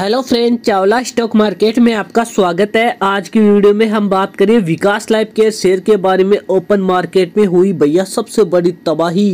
hello friend Chawla stock market में आपका स्वागत है आज की वीडियो में हम बात करें विकास लाइफ के शेयर के बारे में ओपन मार्केट में हुई भैया सबसे बड़ी तबाही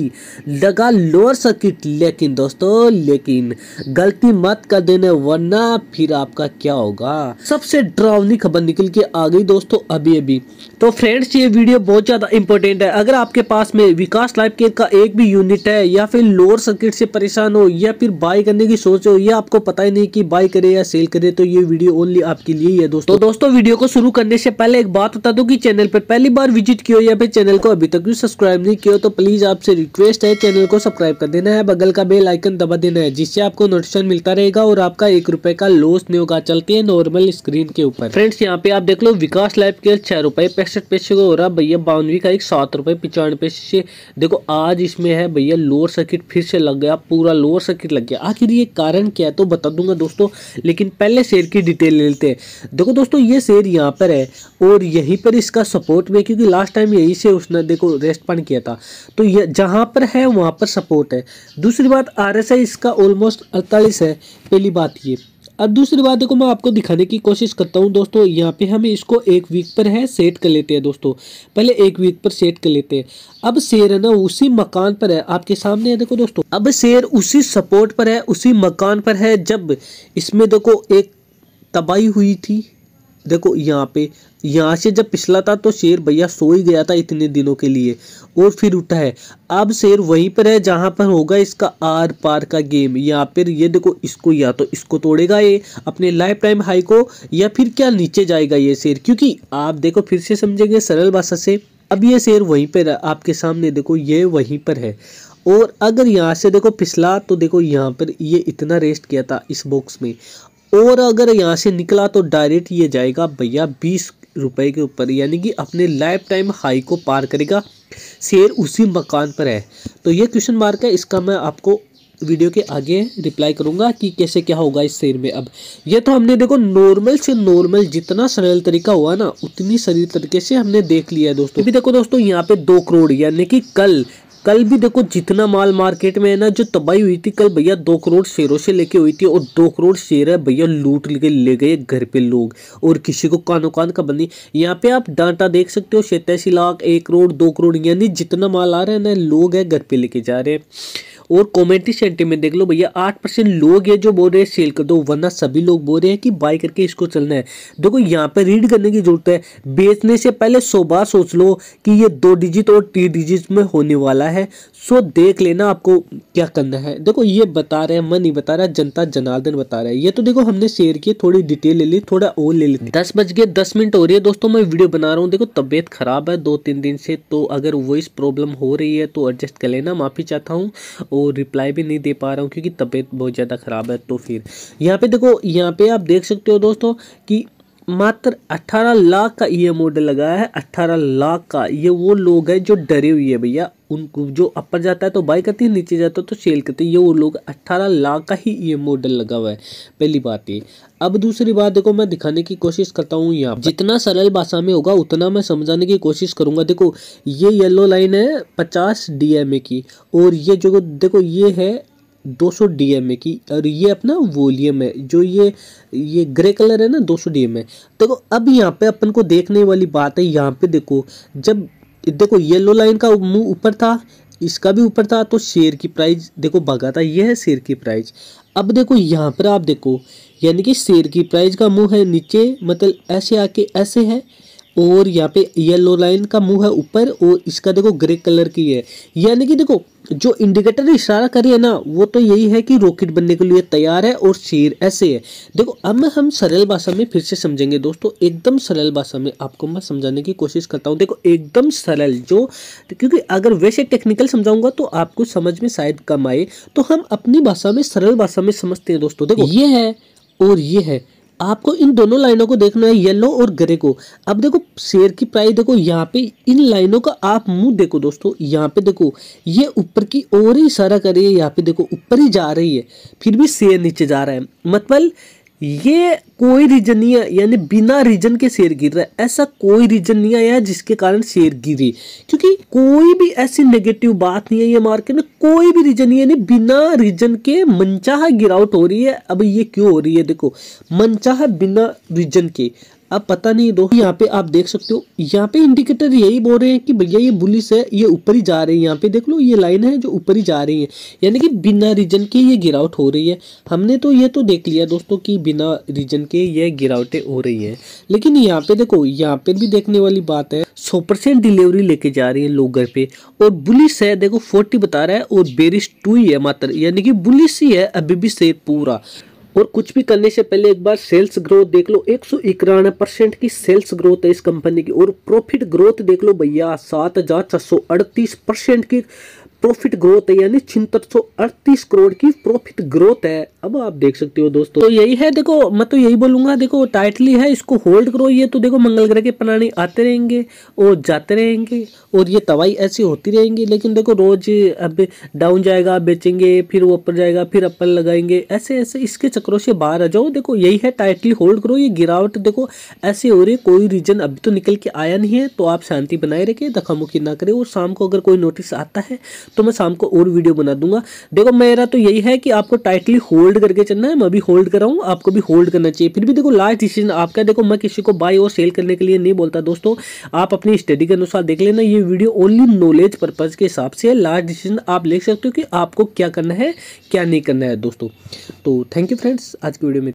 लगा लोअर सर्किट लेकिन दोस्तों लेकिन गलती मत कर देने वरना फिर आपका क्या होगा सबसे ड्रावनी खबर निकल के आ गई दोस्तों अभी अभी तो फ्रेंड्स ये वीडियो बहुत ज़्यादा इंपॉर्टेंट है अगर आपके पास में विकास लाइफ केयर का एक भी यूनिट है या फिर लोअर सर्किट से परेशान हो या फिर बाई करने की सोच हो या आपको पता ही नहीं कि बाई करें या सेल करें तो ये वीडियो ओनली आपके लिए ही है दोस्तों तो दोस्तों वीडियो को शुरू करने से पहले एक बात बता दूं कि चैनल पर पहली बार विजिट किया या फिर चैनल को अभी तक भी सब्सक्राइब नहीं किया तो प्लीज आपसे रिक्वेस्ट है चैनल को सब्सक्राइब कर देना है बगल का बेल आइकन दबा देना है जिससे आपको नोटिफिकेशन मिलता रहेगा और आपका एक रुपए का लॉस नहीं होगा चलते हैं नॉर्मल स्क्रीन के ऊपर फ्रेंड्स यहाँ पे आप देख लो विकास लाइफ के छह रुपए पैंसठ पैसे को हो रहा भैया बानवे का एक सात रुपए पचानवे से देखो आज इसमें है भैया लोअर सर्किट फिर से लग गया पूरा लोअर सर्किट लग गया आखिर ये कारण क्या है तो बता दूंगा दोस्तों लेकिन पहले शेयर की डिटेल ले लेते हैं देखो दोस्तों ये शेयर यहाँ पर है और यहीं पर इसका सपोर्ट भी है क्योंकि लास्ट टाइम यही से उसने देखो रेस्ट पान किया था तो ये जहाँ पर है वहाँ पर सपोर्ट है दूसरी बात आर इसका ऑलमोस्ट अड़तालीस है पहली बात ये अब दूसरी बात देखो मैं आपको दिखाने की कोशिश करता हूँ दोस्तों यहाँ पे हम इसको एक वीक पर है सेट कर लेते हैं दोस्तों पहले एक वीक पर सेट कर लेते हैं अब शेर है ना उसी मकान पर है आपके सामने है देखो दोस्तों अब शेर उसी सपोर्ट पर है उसी मकान पर है जब इसमें देखो एक तबाही हुई थी देखो यहाँ पे यहाँ से जब पिछला था तो शेर भैया सो ही गया था इतने दिनों के लिए और फिर उठा है अब शेर वहीं पर है जहाँ पर होगा इसका आर पार का गेम यहाँ पर ये देखो इसको या तो इसको तोड़ेगा ये अपने लाइफ टाइम हाई को या फिर क्या नीचे जाएगा ये शेर क्योंकि आप देखो फिर से समझेंगे सरल भाषा से अब ये शेर वहीं पर आपके सामने देखो ये वहीं पर है और अगर यहाँ से देखो पिछला तो देखो यहाँ पर ये इतना रेस्ट किया था इस बॉक्स में और अगर यहाँ से निकला तो डायरेक्ट ये जाएगा भैया बीस रुपए के ऊपर यानी कि अपने लाइफ टाइम हाई को पार करेगा शेयर उसी मकान पर है तो ये क्वेश्चन मार्क है इसका मैं आपको वीडियो के आगे रिप्लाई करूंगा कि कैसे क्या होगा इस शेयर में अब ये तो हमने देखो नॉर्मल से नॉर्मल जितना सरल तरीका हुआ ना उतनी सरल तरीके से हमने देख लिया है दोस्तों अभी देखो दोस्तों यहाँ पे दो करोड़ यानी कि कल कल भी देखो जितना माल मार्केट में है ना जो तबाही हुई थी कल भैया दो करोड़ शेरों से लेके हुई थी और दो करोड़ शेर है भैया लूट लेके ले गए घर पे लोग और किसी को कानो कान खबर नहीं यहाँ पे आप डांटा देख सकते हो सतासी लाख एक करोड़ दो करोड़ यानी जितना माल आ रहा है ना लोग है घर पे लेके जा रहे हैं और कॉमेंट्री सेंटर में देख लो भैया आठ परसेंट लोग है जो बोल रहे हैं सेल कर दो वरना सभी लोग बोल रहे हैं कि बाय करके इसको चलना है देखो यहाँ पे रीड करने की जरूरत है बेचने से पहले सो बार सोच लो कि ये दो डिजिट और तीन डिजिट में होने वाला है सो देख लेना आपको क्या करना है देखो ये बता रहे हैं मैं नहीं बता रहा जनता जनार्दन बता रहा है ये तो देखो हमने शेयर किए थोड़ी डिटेल ले ली थोड़ा और ले ली दस बज के दस मिनट हो रही है दोस्तों मैं वीडियो बना रहा हूँ देखो तबियत खराब है दो तीन दिन से तो अगर वॉइस प्रॉब्लम हो रही है तो एडजस्ट कर लेना माफ़ी चाहता हूँ रिप्लाई भी नहीं दे पा रहा हूँ क्योंकि तबीयत बहुत ज़्यादा ख़राब है तो फिर यहाँ पे देखो यहाँ पे आप देख सकते हो दोस्तों कि मात्र 18 लाख का ये e मॉडल लगाया है 18 लाख का ये वो लोग हैं जो डरे हुए हैं भैया उनको जो अपर जाता है तो बाई करती है नीचे जाता है तो सेल करते हैं ये वो लोग 18 लाख का ही ये e मॉडल लगा हुआ है पहली बात ये अब दूसरी बात देखो मैं दिखाने की कोशिश करता हूँ यहाँ जितना सरल भाषा में होगा उतना मैं समझाने की कोशिश करूँगा देखो ये येलो लाइन है पचास डी की और ये जो देखो ये है 200 ए की और ये अपना वॉल्यूम है जो ये ये ग्रे कलर है ना 200 डीएमए देखो अब यहाँ पे अपन को देखने वाली बात है यहाँ पे देखो जब देखो येलो लाइन का मुंह ऊपर था इसका भी ऊपर था तो शेयर की प्राइस देखो भागा था ये है शेयर की प्राइस अब देखो यहाँ पर आप देखो यानी कि शेयर की प्राइस का मुंह है नीचे मतलब ऐसे आके ऐसे है और यहाँ पे येलो लाइन का मुंह है ऊपर और इसका देखो ग्रे कलर की है यानी कि देखो जो इंडिकेटर इशारा करिए ना वो तो यही है कि रॉकेट बनने के लिए तैयार है और शेर ऐसे है देखो अब हम सरल भाषा में फिर से समझेंगे दोस्तों एकदम सरल भाषा में आपको मैं समझाने की कोशिश करता हूँ देखो एकदम सरल जो क्योंकि अगर वैसे टेक्निकल समझाऊंगा तो आपको समझ में शायद कम आए तो हम अपनी भाषा में सरल भाषा में समझते हैं दोस्तों देखो ये है और ये है आपको इन दोनों लाइनों को देखना है येलो और ग्रे को अब देखो शेयर की प्राइस देखो यहाँ पे इन लाइनों का आप मुंह देखो दोस्तों यहाँ पे देखो ये ऊपर की ओर ही इशारा है यहाँ पे देखो ऊपर ही जा रही है फिर भी शेयर नीचे जा रहा है मतलब ये कोई रीजन नहीं है यानी बिना रीजन के शेयर गिर रहा है ऐसा कोई रीजन नहीं आया जिसके कारण शेयर गिरे क्योंकि कोई भी ऐसी नेगेटिव बात नहीं है ये मार्केट में कोई भी रीजन नहीं यानी बिना रीजन के मनचाहा गिरावट हो रही है अब ये क्यों हो रही है देखो मनचाहा बिना रीजन के अब पता नहीं दो यहाँ पे आप देख सकते हो यहाँ पे इंडिकेटर यही बोल रहे हैं कि भैया ये बुलिस है ये ऊपर ही जा रही है यहाँ पे देख लो ये लाइन है जो ऊपर ही जा रही है यानी कि बिना रीजन के ये गिरावट हो रही है हमने तो ये तो देख लिया दोस्तों कि बिना रीजन के ये गिरावटें हो रही हैं लेकिन यहाँ पे देखो यहाँ पे भी देखने वाली बात है सौ परसेंट डिलीवरी लेके जा रही है लोग घर पे और बुलिस है देखो फोर्टी बता रहा है और बेरिश टू ही है मात्र यानी कि बुलिस ही है अभी भी से पूरा और कुछ भी करने से पहले एक बार सेल्स ग्रोथ देख लो एक सौ परसेंट की सेल्स ग्रोथ है इस कंपनी की और प्रॉफिट ग्रोथ देख लो भैया सात हजार छह सौ अड़तीस परसेंट की प्रॉफिट ग्रोथ है यानी छिहत्तर करोड़ की प्रॉफिट ग्रोथ है अब आप देख सकते हो दोस्तों तो यही है देखो मैं तो यही बोलूंगा देखो टाइटली है इसको होल्ड करो ये तो देखो मंगल ग्रह के प्राणी आते रहेंगे और जाते रहेंगे और ये तवाई ऐसी होती रहेंगी लेकिन देखो रोज अब डाउन जाएगा बेचेंगे फिर वो ऊपर जाएगा फिर अपर लगाएंगे ऐसे ऐसे इसके चक्रों से बाहर आ जाओ देखो यही है टाइटली होल्ड करो ये गिरावट देखो ऐसे हो रही है कोई रीजन अभी तो निकल के आया नहीं है तो आप शांति बनाए रखिए धक्का ना करें और शाम को अगर कोई नोटिस आता है तो मैं शाम को और वीडियो बना दूंगा देखो मेरा तो यही है कि आपको टाइटली होल्ड करके चलना है मैं भी होल्ड कर रहा हूँ आपको भी होल्ड करना चाहिए फिर भी देखो लास्ट डिसीजन आपका देखो मैं किसी को बाई और सेल करने के लिए नहीं बोलता दोस्तों आप अपनी स्टडी के अनुसार देख लेना ये वीडियो ओनली नॉलेज पर्पज़ के हिसाब से लास्ट डिसीजन आप ले सकते हो कि आपको क्या करना है क्या नहीं करना है दोस्तों तो थैंक यू फ्रेंड्स आज की वीडियो में